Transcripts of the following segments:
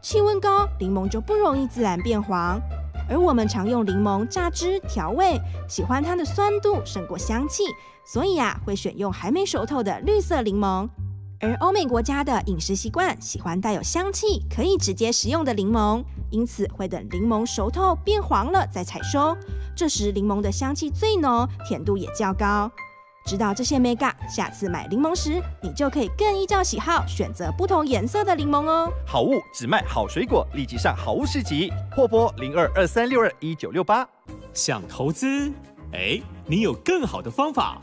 气温高，柠檬就不容易自然变黄。而我们常用柠檬榨汁调味，喜欢它的酸度胜过香气，所以呀，会选用还没熟透的绿色柠檬。而欧美国家的饮食习惯喜欢带有香气可以直接食用的柠檬，因此会等柠檬熟透变黄了再采收，这时柠檬的香气最浓，甜度也较高。知道这些 mega，下次买柠檬时，你就可以更依照喜好选择不同颜色的柠檬哦。好物只卖好水果，立即上好物市集，或拨零二二三六二一九六八。想投资？哎，你有更好的方法？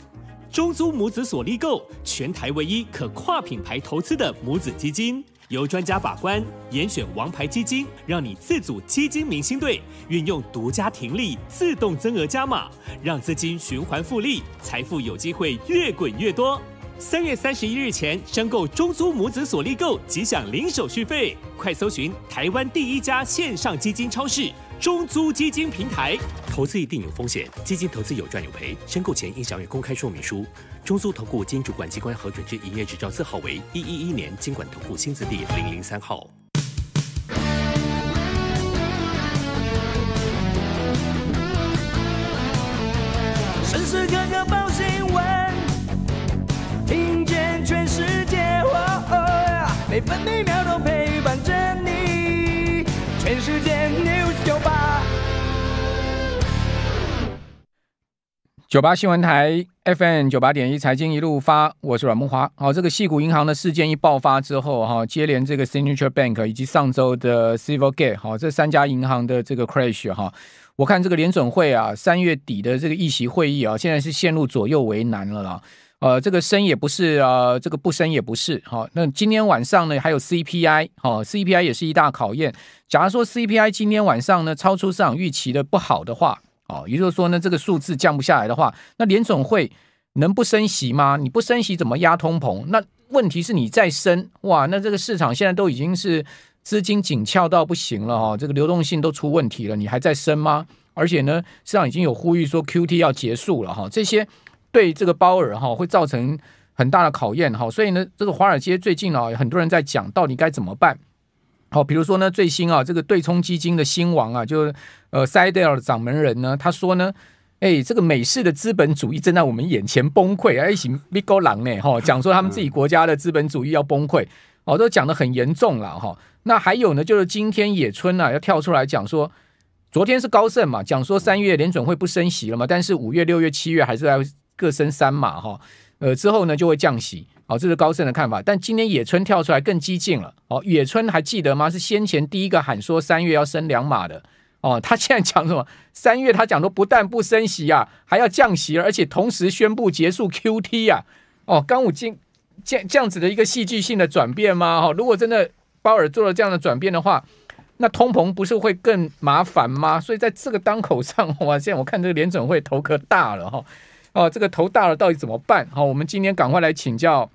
中租母子所力购，全台唯一可跨品牌投资的母子基金。由专家把关，严选王牌基金，让你自组基金明星队，运用独家停利自动增额加码，让资金循环复利，财富有机会越滚越多。三月三十一日前申购中租母子所利购，即享零手续费。快搜寻台湾第一家线上基金超市——中租基金平台。投资一定有风险，基金投资有赚有赔，申购前应详阅公开说明书。中苏投顾经主管机关核准之营业执照字号为一一一年经管投顾新字第零零三号。九八新闻台 FM 九八点一，财经一路发，我是阮梦华。好，这个细谷银行的事件一爆发之后，哈，接连这个 Signature Bank 以及上周的 Civilgate，好，这三家银行的这个 crash，哈，我看这个联准会啊，三月底的这个议席会议啊，现在是陷入左右为难了啦。呃，这个升也不是呃，这个不升也不是。好，那今天晚上呢，还有 CPI，好，CPI 也是一大考验。假如说 CPI 今天晚上呢，超出市场预期的不好的话，哦，也就是说呢，这个数字降不下来的话，那联总会能不升息吗？你不升息怎么压通膨？那问题是你在升哇？那这个市场现在都已经是资金紧俏到不行了哈，这个流动性都出问题了，你还在升吗？而且呢，市场已经有呼吁说 Q T 要结束了哈，这些对这个鲍尔哈会造成很大的考验哈。所以呢，这个华尔街最近啊，很多人在讲到底该怎么办。好，比如说呢，最新啊，这个对冲基金的新王啊，就是呃 c a y d e l l 的掌门人呢，他说呢，哎，这个美式的资本主义正在我们眼前崩溃，哎，行 b i g o 狼呢，哈，讲说他们自己国家的资本主义要崩溃，哦，都讲得很严重了哈。那还有呢，就是今天野村啊，要跳出来讲说，昨天是高盛嘛，讲说三月联准会不升息了嘛，但是五月、六月、七月还是要各升三嘛，哈，呃，之后呢就会降息。好，这是高盛的看法，但今天野村跳出来更激进了。哦，野村还记得吗？是先前第一个喊说三月要升两码的。哦，他现在讲什么？三月他讲说不但不升息啊，还要降息，而且同时宣布结束 Q T 啊。哦，刚武进这这样子的一个戏剧性的转变吗？哦，如果真的鲍尔做了这样的转变的话，那通膨不是会更麻烦吗？所以在这个当口上，哇，现在我看这个联准会头可大了哈。哦，这个头大了，到底怎么办？好，我们今天赶快来请教。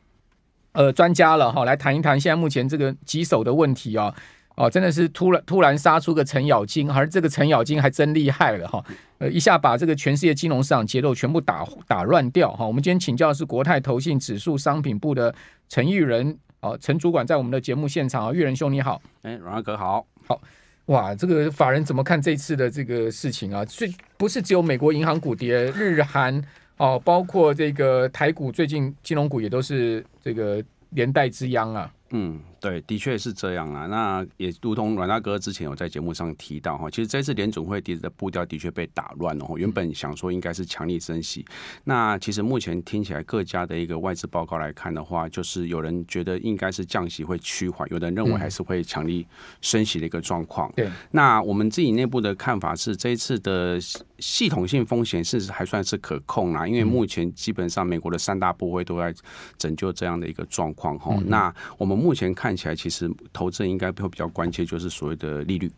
呃，专家了哈，来谈一谈现在目前这个棘手的问题啊，哦，真的是突然突然杀出个程咬金，而这个程咬金还真厉害了哈，呃，一下把这个全世界金融市场节奏全部打打乱掉哈。我们今天请教的是国泰投信指数商品部的陈玉仁，哦，陈主管在我们的节目现场啊，玉仁兄你好，哎，阮哥好，好，哇，这个法人怎么看这次的这个事情啊？最不是只有美国银行股跌，日韩。哦，包括这个台股最近金融股也都是这个连带之殃啊，嗯。对，的确是这样啊。那也如同阮大哥之前有在节目上提到哈，其实这次联总会的步调的确被打乱了。原本想说应该是强力升息，那其实目前听起来各家的一个外资报告来看的话，就是有人觉得应该是降息会趋缓，有人认为还是会强力升息的一个状况。对。那我们自己内部的看法是，这一次的系统性风险是还算是可控啊，因为目前基本上美国的三大部会都在拯救这样的一个状况哈。那我们目前看。起来，其实投资人应该会比较关切，就是所谓的利率。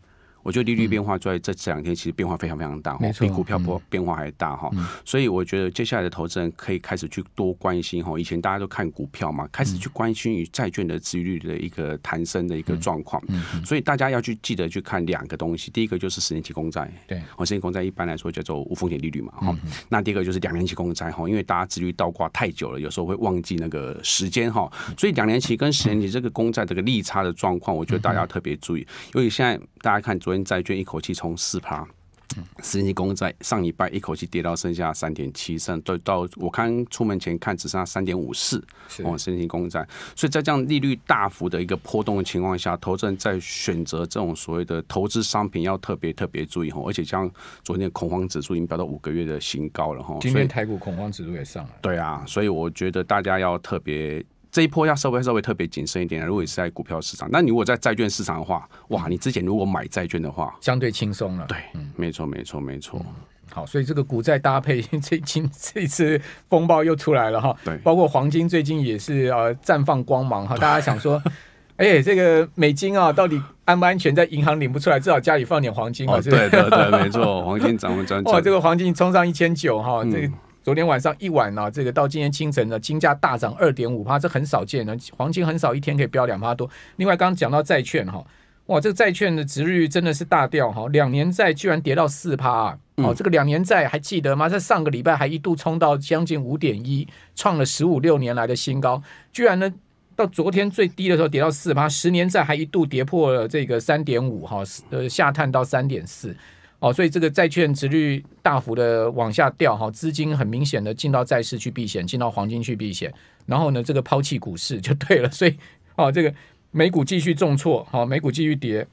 我觉得利率变化在在这两天其实变化非常非常大，没错，比股票波变化还大哈。所以我觉得接下来的投资人可以开始去多关心哈。以前大家都看股票嘛，开始去关心于债券的殖率的一个弹升的一个状况。所以大家要去记得去看两个东西，第一个就是十年期公债，对，十年公债一般来说叫做无风险利率嘛哈。那第二个就是两年期公债哈，因为大家殖率倒挂太久了，有时候会忘记那个时间哈。所以两年期跟十年期这个公债这个利差的状况，我觉得大家特别注意，因为现在大家看昨天。债券一口气从四趴，升息公债上礼拜一口气跌到剩下三点七，剩都到我看出门前看只剩下三点五四，哦，升息公债，所以在这样利率大幅的一个波动的情况下，投资人在选择这种所谓的投资商品要特别特别注意哦。而且像昨天恐慌指数已经飙到五个月的新高了哈，今天台股恐慌指数也上了。对啊，所以我觉得大家要特别。这一波要稍微稍微特别谨慎一点。如果你是在股票市场，那你如果在债券市场的话，哇，你之前如果买债券的话，相对轻松了。对，没错，没错，没错。好，所以这个股债搭配，最近这次风暴又出来了哈。对。包括黄金最近也是呃绽放光芒哈，大家想说，哎，这个美金啊，到底安不安全？在银行领不出来，至少家里放点黄金啊。对对对，没错，黄金涨不涨？哇，这个黄金冲上一千九哈，这昨天晚上一晚呢，这个到今天清晨呢，金价大涨二点五帕，这很少见呢。黄金很少一天可以飙两帕多。另外，刚刚讲到债券哈，哇，这个债券的值率真的是大掉哈，两年债居然跌到四帕啊！哦，这个两年债还记得吗？在上个礼拜还一度冲到将近五点一，创了十五六年来的新高，居然呢到昨天最低的时候跌到四趴。十年债还一度跌破了这个三点五哈，呃，下探到三点四。哦，所以这个债券值率大幅的往下掉哈，资金很明显的进到债市去避险，进到黄金去避险，然后呢，这个抛弃股市就对了。所以哦，这个美股继续重挫，哈，美股继续跌，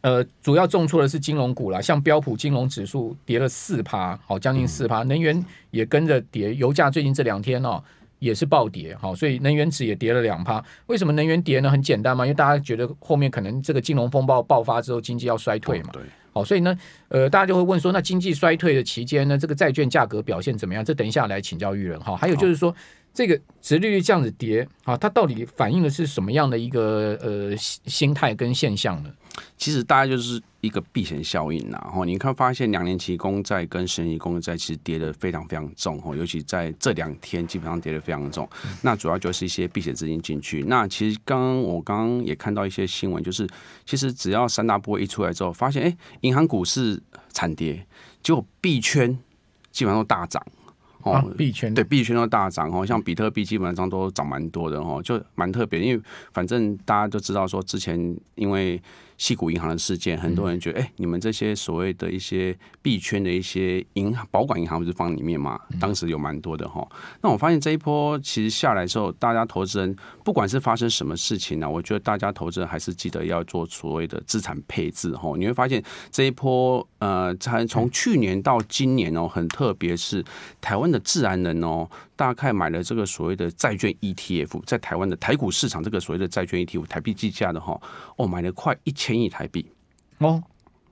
呃，主要重挫的是金融股啦，像标普金融指数跌了四趴，好，将近四趴，能源也跟着跌，油价最近这两天哦也是暴跌，好，所以能源指也跌了两趴。为什么能源跌呢？很简单嘛，因为大家觉得后面可能这个金融风暴爆发之后，经济要衰退嘛。好，所以呢，呃，大家就会问说，那经济衰退的期间呢，这个债券价格表现怎么样？这等一下来请教玉人哈。还有就是说，这个殖利率这样子跌，啊，它到底反映的是什么样的一个呃心态跟现象呢？其实大概就是一个避险效应然后你看，发现两年期公债跟十年期公债其实跌得非常非常重，吼！尤其在这两天，基本上跌得非常重。那主要就是一些避险资金进去。那其实刚刚我刚刚也看到一些新闻，就是其实只要三大波一出来之后，发现哎，银行股市惨跌，结果币圈基本上都大涨，哦，币圈对币圈都大涨哦，像比特币基本上都涨蛮多的哦，就蛮特别，因为反正大家都知道说之前因为。西谷银行的事件，很多人觉得，哎，你们这些所谓的一些币圈的一些银行、保管银行不是放里面嘛？当时有蛮多的哈。那我发现这一波其实下来之后，大家投资人不管是发生什么事情呢，我觉得大家投资人还是记得要做所谓的资产配置哈。你会发现这一波呃，从从去年到今年哦，很特别是台湾的自然人哦。大概买了这个所谓的债券 ETF，在台湾的台股市场，这个所谓的债券 ETF 台币计价的哈，哦，买了快一千亿台币，哦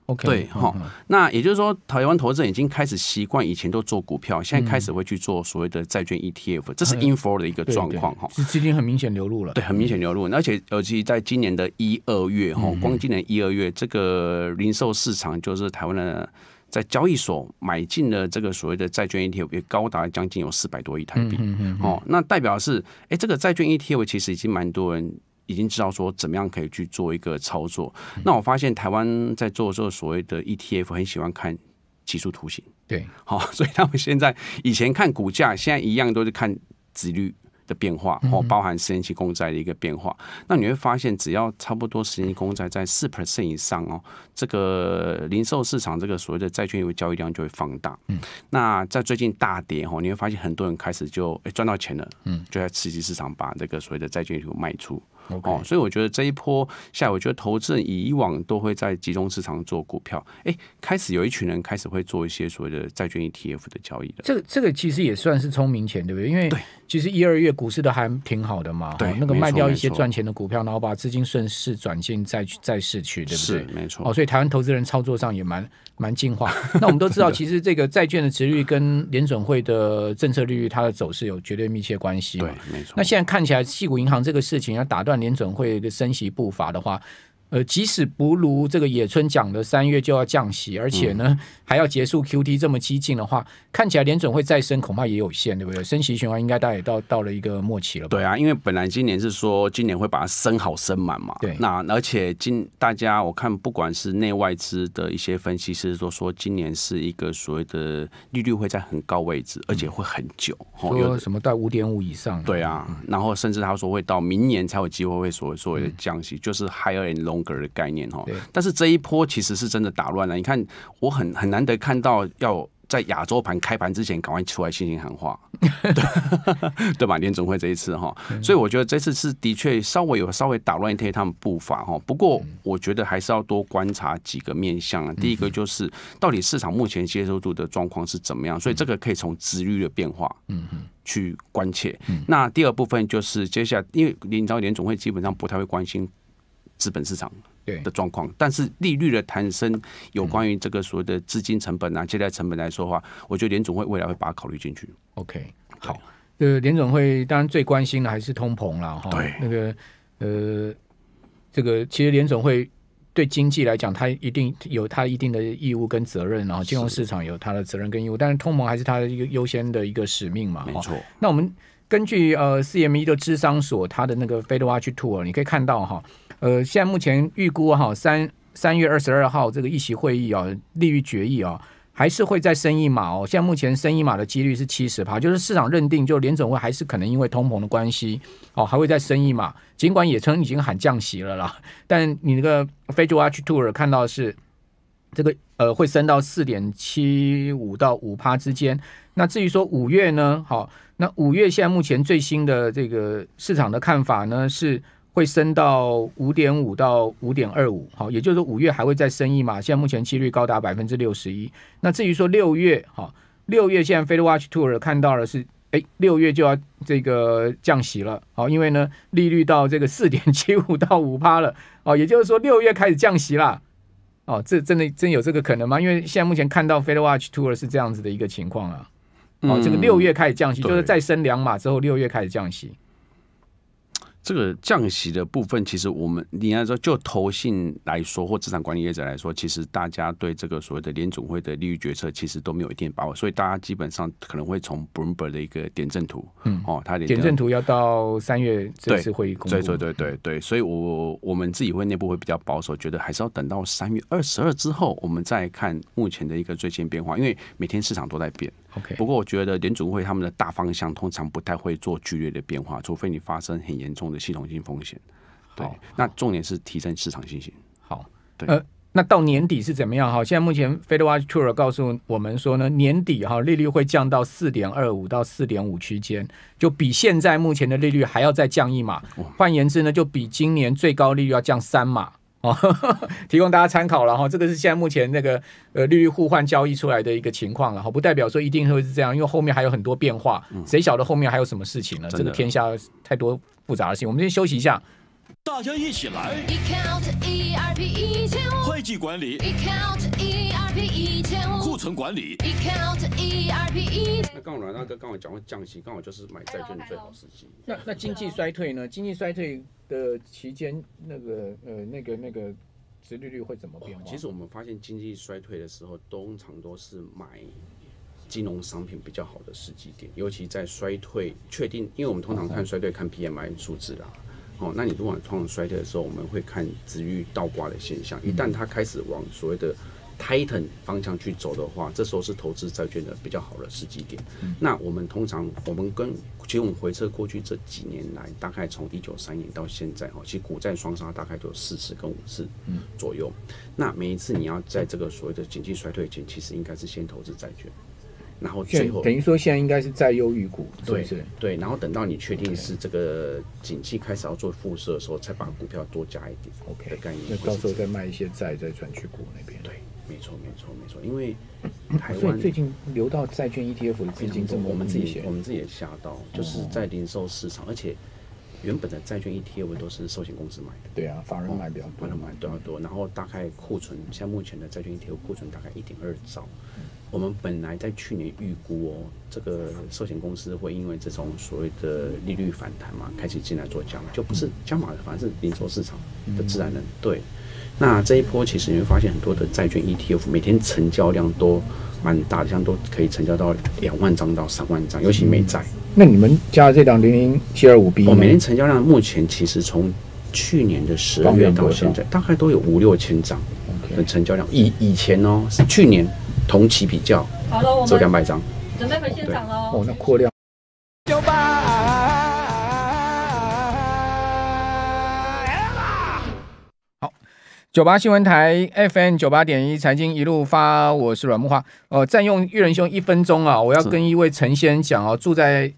，OK，对哈，那也就是说，台湾投资人已经开始习惯以前都做股票，现在开始会去做所谓的债券 ETF，这是 Infor 的一个状况哈，资金很明显流入了，对，很明显流入，而且尤其在今年的一二月哈，光今年一二月这个零售市场就是台湾的。在交易所买进了这个所谓的债券 ETF 也高达将近有四百多亿台币，哦，那代表是，哎，这个债券 ETF 其实已经蛮多人已经知道说怎么样可以去做一个操作。那我发现台湾在做这所谓的 ETF，很喜欢看技术图形，对，好，所以他们现在以前看股价，现在一样都是看指率。的变化哦，包含十年期公债的一个变化，那你会发现，只要差不多十年期公债在四 percent 以上哦，这个零售市场这个所谓的债券交易量就会放大。嗯，那在最近大跌哦，你会发现很多人开始就赚到钱了，嗯，就在刺激市场把这个所谓的债券就卖出。哦，所以我觉得这一波下来，我觉得投资人以往都会在集中市场做股票，哎，开始有一群人开始会做一些所谓的债券 ETF 的交易的。这这个其实也算是聪明钱，对不对？因为其实一二月股市都还挺好的嘛，对，那个卖掉一些赚钱的股票，然后把资金顺势转进债债市去，对不对？是没错。哦，所以台湾投资人操作上也蛮蛮进化。那我们都知道，其实这个债券的值率跟联准会的政策利率它的走势有绝对密切关系，对，没错。那现在看起来，戏股银行这个事情要打断。联准会的升息步伐的话。呃，即使不如这个野村讲的三月就要降息，而且呢还要结束 QD 这么激进的话，看起来联准会再升恐怕也有限，对不对？升息循环应该大概到到了一个末期了。吧。对啊，因为本来今年是说今年会把它升好升满嘛。对。那而且今大家我看不管是内外资的一些分析师都说，今年是一个所谓的利率会在很高位置，而且会很久。说什么到五点五以上？对啊。然后甚至他说会到明年才有机会会所谓所谓的降息，就是 higher and 风格的概念哈，但是这一波其实是真的打乱了。你看，我很很难得看到要在亚洲盘开盘之前赶快出来信心喊话，对吧？联总会这一次哈，所以我觉得这次是的确稍微有稍微打乱一些他们步伐哈。不过我觉得还是要多观察几个面向。啊。第一个就是到底市场目前接受度的状况是怎么样，所以这个可以从值率的变化，嗯嗯，去关切。那第二部分就是接下来，因为你知道联总会基本上不太会关心。资本市场的状况，但是利率的抬升，有关于这个所谓的资金成本啊、借贷成本来说话，我觉得联总会未来会把它考虑进去。OK，好，呃，联总会当然最关心的还是通膨了哈。对，那个呃，这个其实联总会对经济来讲，它一定有它一定的义务跟责任，然后金融市场有它的责任跟义务，但是通膨还是它一个优先的一个使命嘛。没错，那我们。根据呃 CME 的智商所，它的那个 f e d Watch Tool，你可以看到哈，呃，现在目前预估哈三三月二十二号这个议席会议啊，利率决议啊，还是会再升一码哦。现在目前升一码的几率是七十趴，就是市场认定就联准会还是可能因为通膨的关系哦，还会再升一码。尽管也称已经喊降息了啦，但你那个 f e d Watch Tool 看到是这个。呃，会升到四点七五到五趴之间。那至于说五月呢？好，那五月现在目前最新的这个市场的看法呢，是会升到五点五到五点二五。好，也就是说五月还会再升一码。现在目前几率高达百分之六十一。那至于说六月，好，六月现在 f e d e Watch Tour 看到的是，哎，六月就要这个降息了。好，因为呢，利率到这个四点七五到五趴了。哦，也就是说六月开始降息啦。哦，这真的真有这个可能吗？因为现在目前看到 f e d Watch Tour 是这样子的一个情况啊，哦，这个六月开始降息，就是再升两码之后，六月开始降息。这个降息的部分，其实我们你要说就投信来说，或资产管理业者来说，其实大家对这个所谓的联总会的利率决策，其实都没有一定把握，所以大家基本上可能会从 Bloomberg 的一个点阵图，嗯，哦，它点阵图要到三月这次会议公布，对对对对对，所以我我们自己会内部会比较保守，觉得还是要等到三月二十二之后，我们再看目前的一个最新变化，因为每天市场都在变。不过，我觉得联储会他们的大方向通常不太会做剧烈的变化，除非你发生很严重的系统性风险。对，那重点是提升市场信心。好，呃，那到年底是怎么样？哈，现在目前 f e d e w a t c h u r 告诉我们说呢，年底哈利率会降到四点二五到四点五区间，就比现在目前的利率还要再降一码。换言之呢，就比今年最高利率要降三码。哦，提供大家参考了哈，这个是现在目前那个呃利率互换交易出来的一个情况了哈，不代表说一定会是这样，因为后面还有很多变化，谁晓得后面还有什么事情呢？这个天下太多复杂的事情，我们先休息一下，大家一起来。会计管理，库存管理。那刚好，大哥刚好讲过降息，刚好就是买债券的最好时机。那那经济衰退呢？经济衰退的期间，那个呃那个那个，殖利率会怎么变化？其实我们发现经济衰退的时候，通常都是买金融商品比较好的时机点。尤其在衰退确定，因为我们通常看衰退看 PMI 数字啦。哦，那你如果通常衰退的时候，我们会看殖利倒挂的现象。一旦它开始往所谓的 Titan 方向去走的话，这时候是投资债券的比较好的时机点。那我们通常，我们跟其实我们回测过去这几年来，大概从一九三年到现在哈，其实股债双杀大概就有四次跟五次左右。那每一次你要在这个所谓的经济衰退前，其实应该是先投资债券。然后最后等于说现在应该是在优于股，是是？对，然后等到你确定是这个景气开始要做复射的时候，才把股票多加一点。OK，那到时候再卖一些债，再转去股那边。对，没错，没错，没错。因为所以最近流到债券 ETF 的资金，我们自己我们自己也吓到，就是在零售市场，而且原本的债券 ETF 都是寿险公司买的。对啊，法人买比较多，法人买比较多。然后大概库存，像目前的债券 ETF 库存大概一点二兆。我们本来在去年预估哦，这个寿险公司会因为这种所谓的利率反弹嘛，开始进来做加，就不是加码，而是零售市场的自然人。对，那这一波其实你会发现很多的债券 ETF 每天成交量都蛮大的，像都可以成交到两万张到三万张，尤其美债。那你们加这档零零七二五 B，我每天成交量目前其实从去年的十二月到现在，大概都有五六千张的成交量。以以前哦，是去年。同期比较，好了，我们走两百张，准备回现场喽。哦，那扩量。九八，好，九八新闻台 FM 九八点一财经一路发，我是阮木花。呃，占用玉仁兄一分钟啊，我要跟一位陈先讲哦，住在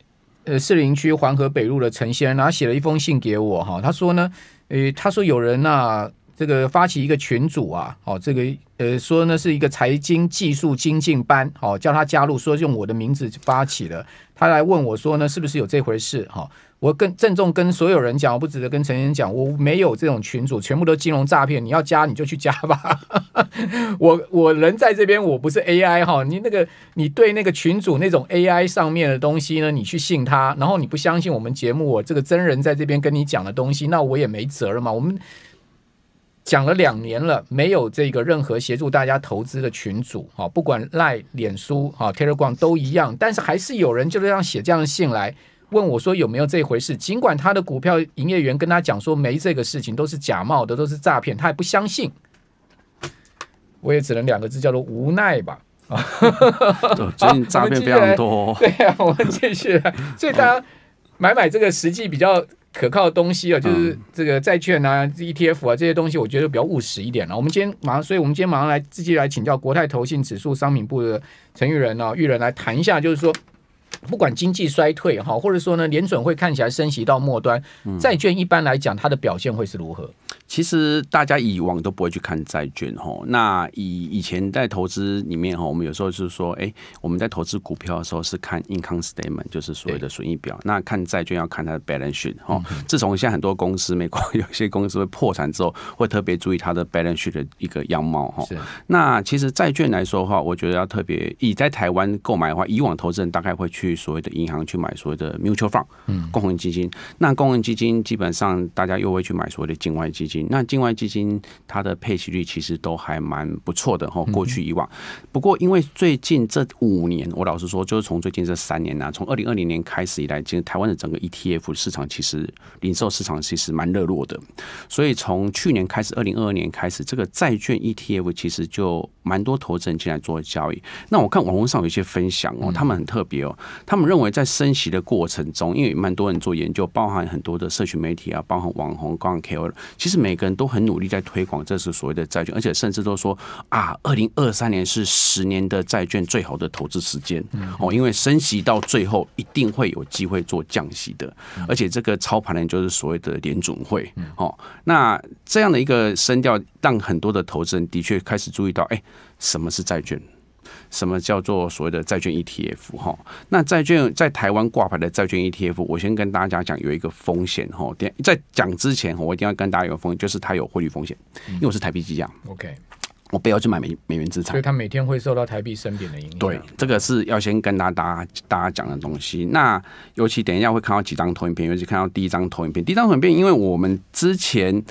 呃士林区黄河北路的陈先然后写了一封信给我哈，他说呢，呃，他说有人呐。这个发起一个群主啊，哦，这个呃说呢是一个财经技术精进班，哦，叫他加入，说用我的名字发起了。他来问我说呢，是不是有这回事？哈，我跟郑重跟所有人讲，我不值得跟陈先生讲，我没有这种群主，全部都金融诈骗。你要加你就去加吧。我我人在这边，我不是 AI 哈。你那个你对那个群主那种 AI 上面的东西呢，你去信他，然后你不相信我们节目，我这个真人在这边跟你讲的东西，那我也没责任嘛。我们。讲了两年了，没有这个任何协助大家投资的群组，哈，不管赖脸书，哈，铁人逛都一样，但是还是有人就这样写这样的信来问我说有没有这回事？尽管他的股票营业员跟他讲说没这个事情，都是假冒的，都是诈骗，他也不相信。我也只能两个字叫做无奈吧。啊，最近诈骗非常多，对呀，我们继续，所以大家买买这个实际比较。可靠的东西啊，就是这个债券啊、E T F 啊这些东西，我觉得比较务实一点了。我们今天马上，所以我们今天马上来直接来请教国泰投信指数商品部的陈玉仁呢，玉仁来谈一下，就是说不管经济衰退哈，或者说呢，联准会看起来升息到末端，债券一般来讲它的表现会是如何？其实大家以往都不会去看债券哦，那以以前在投资里面哈，我们有时候是说，哎，我们在投资股票的时候是看 income statement，就是所谓的损益表。那看债券要看它的 balance 哈。自从现在很多公司，美国 有些公司会破产之后，会特别注意它的 balance 的一个样貌哈。那其实债券来说的话，我觉得要特别，以在台湾购买的话，以往投资人大概会去所谓的银行去买所谓的 mutual fund 嗯，共同基金。那共同基金基本上大家又会去买所谓的境外基金。那境外基金它的配息率其实都还蛮不错的哈，过去以往。不过因为最近这五年，我老实说，就是从最近这三年呢，从二零二零年开始以来，其实台湾的整个 ETF 市场其实零售市场其实蛮热络的。所以从去年开始，二零二二年开始，这个债券 ETF 其实就蛮多投资人进来做交易。那我看网络上有一些分享哦，他们很特别哦，他们认为在升息的过程中，因为蛮多人做研究，包含很多的社群媒体啊，包含网红，包 KOL，其实每每个人都很努力在推广这是所谓的债券，而且甚至都说啊，二零二三年是十年的债券最好的投资时间哦，因为升息到最后一定会有机会做降息的，而且这个操盘人就是所谓的联准会哦。那这样的一个声调，让很多的投资人的确开始注意到，哎，什么是债券？什么叫做所谓的债券 ETF？哈，那债券在台湾挂牌的债券 ETF，我先跟大家讲有一个风险。哈，点在讲之前，我一定要跟大家有个风险，就是它有汇率风险，因为我是台币计价。OK，我不要去买美美元资产。所以它每天会受到台币升贬的影响。对，这个是要先跟大家大家讲的东西。那尤其等一下会看到几张投影片，尤其看到第一张投影片。第一张投影片，因为我们之前。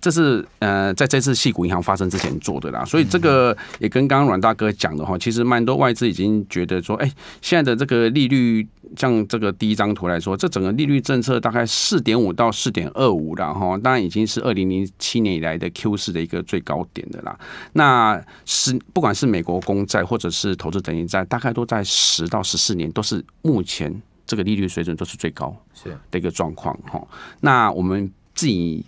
这是呃，在这次细谷银行发生之前做的啦，所以这个也跟刚刚阮大哥讲的哈，其实蛮多外资已经觉得说，哎，现在的这个利率，像这个第一张图来说，这整个利率政策大概四点五到四点二五了哈，当然已经是二零零七年以来的 Q 四的一个最高点的啦。那是不管是美国公债或者是投资等级债，大概都在十到十四年都是目前这个利率水准都是最高是的一个状况哈。那我们自己。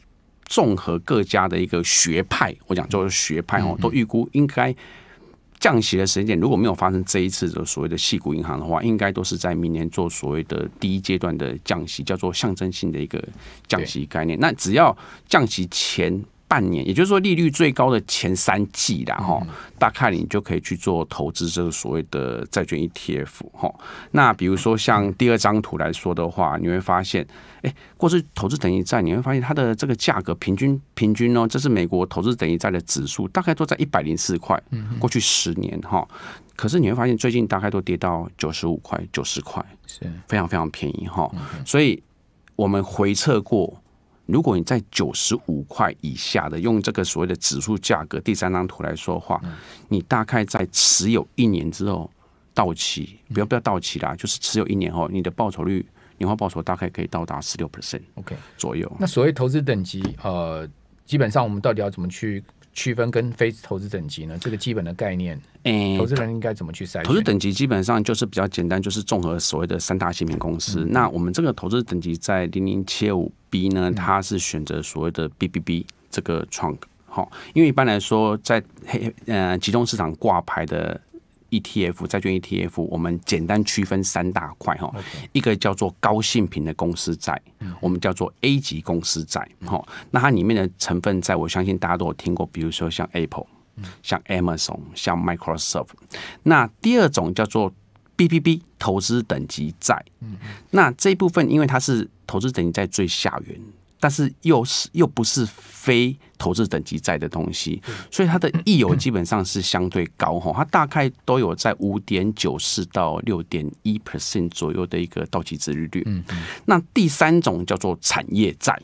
综合各家的一个学派，我讲就是学派哦，都预估应该降息的时间点，如果没有发生这一次的所谓的细股银行的话，应该都是在明年做所谓的第一阶段的降息，叫做象征性的一个降息概念。那只要降息前。半年，也就是说利率最高的前三季啦，哈，大概你就可以去做投资这个所谓的债券 ETF 哈。那比如说像第二张图来说的话，你会发现，哎，过去投资等于债，你会发现它的这个价格平均平均哦，这是美国投资等于债的指数，大概都在一百零四块。嗯。过去十年哈，可是你会发现最近大概都跌到九十五块、九十块，是非常非常便宜哈。所以我们回测过。如果你在九十五块以下的，用这个所谓的指数价格，第三张图来说话，你大概在持有一年之后到期，不要不要到期啦，就是持有一年后，你的报酬率年化报酬大概可以到达十六 percent OK 左右。那所谓投资等级，呃，基本上我们到底要怎么去？区分跟非投资等级呢？这个基本的概念，投资人应该怎么去筛选？投资等级基本上就是比较简单，就是综合所谓的三大芯片公司。那我们这个投资等级在零零七五 B 呢，它是选择所谓的 BBB 这个 trunk，好，因为一般来说在黑呃集中市场挂牌的。ETF 债券 ETF，我们简单区分三大块哈，一个叫做高性平的公司债，我们叫做 A 级公司债，哈，那它里面的成分债，我相信大家都有听过，比如说像 Apple，像 Amazon，像 Microsoft。那第二种叫做 b p b 投资等级债，嗯，那这一部分因为它是投资等级在最下缘。但是又是又不是非投资等级债的东西，所以它的溢有基本上是相对高哈，它大概都有在五点九四到六点一 percent 左右的一个到期值率。嗯那第三种叫做产业债，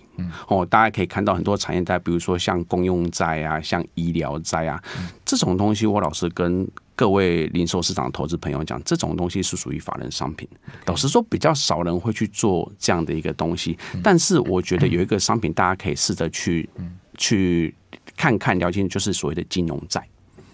哦，大家可以看到很多产业债，比如说像公用债啊，像医疗债啊，这种东西我老是跟。各位零售市场投资朋友讲，这种东西是属于法人商品。老实说，比较少人会去做这样的一个东西。但是，我觉得有一个商品大家可以试着去去看看了解，就是所谓的金融债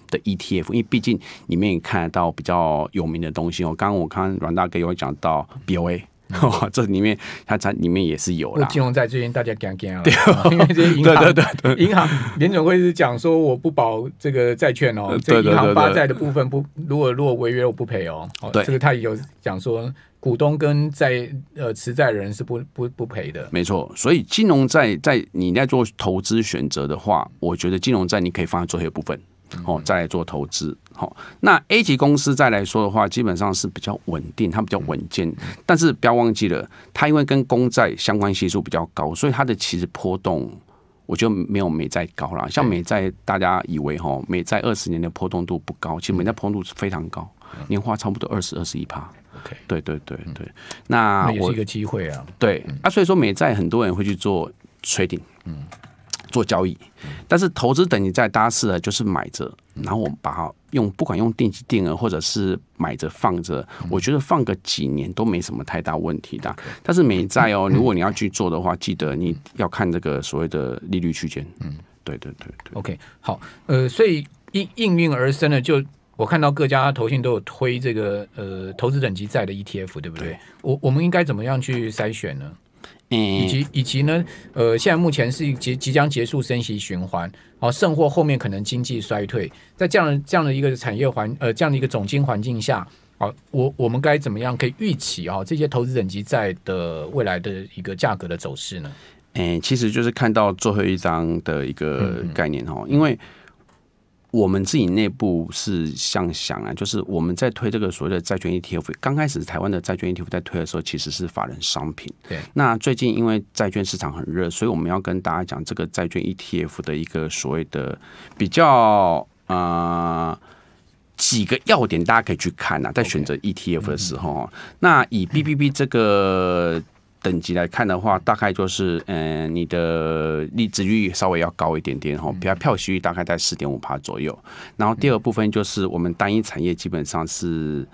的 ETF。因为毕竟里面看得到比较有名的东西哦。刚刚我看阮大哥有讲到 BOA。哦，这里面它它里面也是有啦。金融债最近大家讲讲啊，因为这些银行，对对对，银行联总会是讲说我不保这个债券哦。这银行发债的部分不，如果如果违约我不赔哦。对。这个他有讲说股东跟债呃持债人是不不不赔的。没错，所以金融债在你在做投资选择的话，我觉得金融债你可以放在最后一部分哦再来做投资。好，那 A 级公司再来说的话，基本上是比较稳定，它比较稳健。但是不要忘记了，它因为跟公债相关系数比较高，所以它的其实波动，我觉得没有美债高啦。像美债，大家以为哈，美债二十年的波动度不高，其实美债波动度是非常高，年化差不多二十二十一趴。对对对对，那也是一个机会啊。对啊，所以说美债很多人会去做 trading，嗯。做交易，但是投资等级在搭市呢，就是买着，然后我们把它用，不管用定期定额或者是买着放着，我觉得放个几年都没什么太大问题的。但是美债哦，如果你要去做的话，记得你要看这个所谓的利率区间。嗯，对对对对。OK，好，呃，所以应应运而生的，就我看到各家投信都有推这个呃投资等级债的 ETF，对不对？我我们应该怎么样去筛选呢？以及以及呢，呃，现在目前是即即将结束升息循环，哦，甚或后面可能经济衰退，在这样的这样的一个产业环，呃，这样的一个总金环境下，哦，我我们该怎么样可以预期啊这些投资等级债的未来的一个价格的走势呢？哎，其实就是看到最后一章的一个概念哦，因为。我们自己内部是想想啊，就是我们在推这个所谓的债券 ETF，刚开始台湾的债券 ETF 在推的时候其实是法人商品。对。那最近因为债券市场很热，所以我们要跟大家讲这个债券 ETF 的一个所谓的比较啊几个要点，大家可以去看啊，在选择 ETF 的时候。那以 BBB 这个。等级来看的话，大概就是，嗯，你的离职率稍微要高一点点哈，比较票息率大概在四点五帕左右。然后第二部分就是我们单一产业基本上是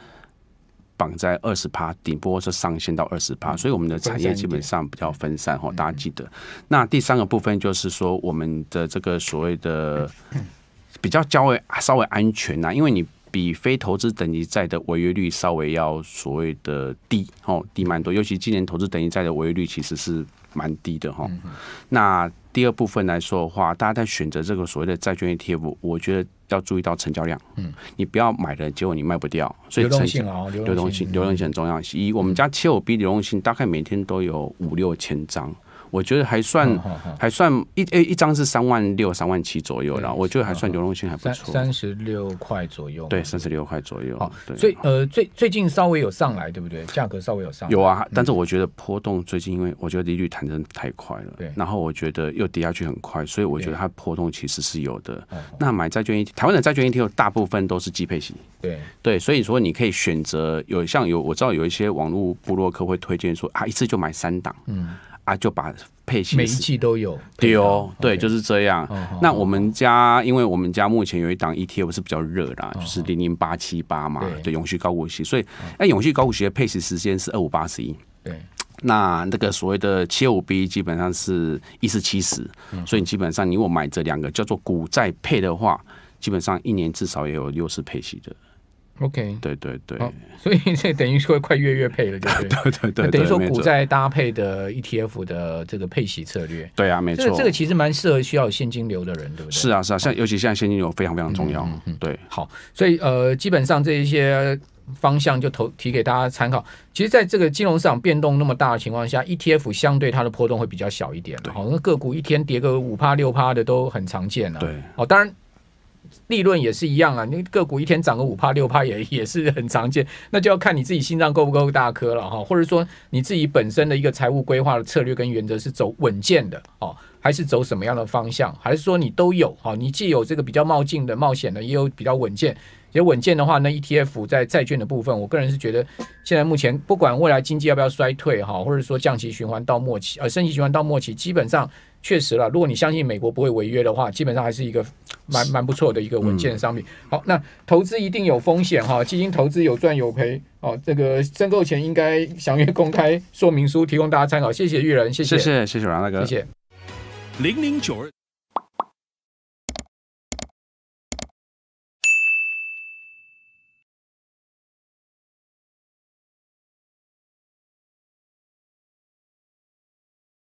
绑在二十趴，顶部，是上限到二十趴，所以我们的产业基本上比较分散哈，大家记得。那第三个部分就是说我们的这个所谓的 比较较为稍微安全呐，因为你。比非投资等级债的违约率稍微要所谓的低哦，低蛮多。尤其今年投资等级债的违约率其实是蛮低的哈。那第二部分来说的话，大家在选择这个所谓的债券 ETF，我觉得要注意到成交量。嗯，你不要买的，结果你卖不掉，所以流动性啊，流动性，流动性很重要。一我们家七五 B 流动性大概每天都有五六千张。我觉得还算还算一诶，一张是三万六、三万七左右了。我觉得还算流动性还不错，三十六块左右。对，三十六块左右。好，所以呃，最最近稍微有上来，对不对？价格稍微有上。有啊，但是我觉得波动最近，因为我觉得利率弹升太快了。对。然后我觉得又跌下去很快，所以我觉得它波动其实是有的。那买债券一台湾的债券 ETF 大部分都是基配型。对对，所以说你可以选择有像有我知道有一些网络部落客会推荐说啊，一次就买三档。嗯。啊，就把配息每一季都有对哦，对，就是这样。那我们家，因为我们家目前有一档 ETF 是比较热的，就是零零八七八嘛，对，永续高股息。所以，哎，永续高股息的配息时间是二五八十一。对，那那个所谓的七五 B 基本上是一四七十，所以基本上你如果买这两个叫做股债配的话，基本上一年至少也有六次配息的。OK，对对对，所以这 等于说快月月配了，对对对，等于说股债搭配的 ETF 的这个配息策略，对啊，没错，这个其实蛮适合需要现金流的人，对不对？是啊是啊，像尤其现在现金流非常非常重要，对。好，所以呃，基本上这些方向就投提给大家参考。其实，在这个金融市场变动那么大的情况下，ETF 相对它的波动会比较小一点。好，那个股一天跌个五趴六趴的都很常见了。对，哦，当然。利润也是一样啊，你个股一天涨个五趴六趴也 也是很常见，那就要看你自己心脏够不够大颗了哈，或者说你自己本身的一个财务规划的策略跟原则是走稳健的哦，还是走什么样的方向？还是说你都有哈？你既有这个比较冒进的、冒险的，也有比较稳健。也稳健的话，那 ETF 在债券的部分，我个人是觉得现在目前不管未来经济要不要衰退哈，或者说降息循环到末期，呃，升息循环到末期，基本上。确实了，如果你相信美国不会违约的话，基本上还是一个蛮蛮不错的一个稳健商品。好，那投资一定有风险哈，基金投资有赚有赔哦。这个申购前应该详阅公开说明书，提供大家参考。谢谢玉仁，谢谢谢谢谢杨大哥，谢谢零零九。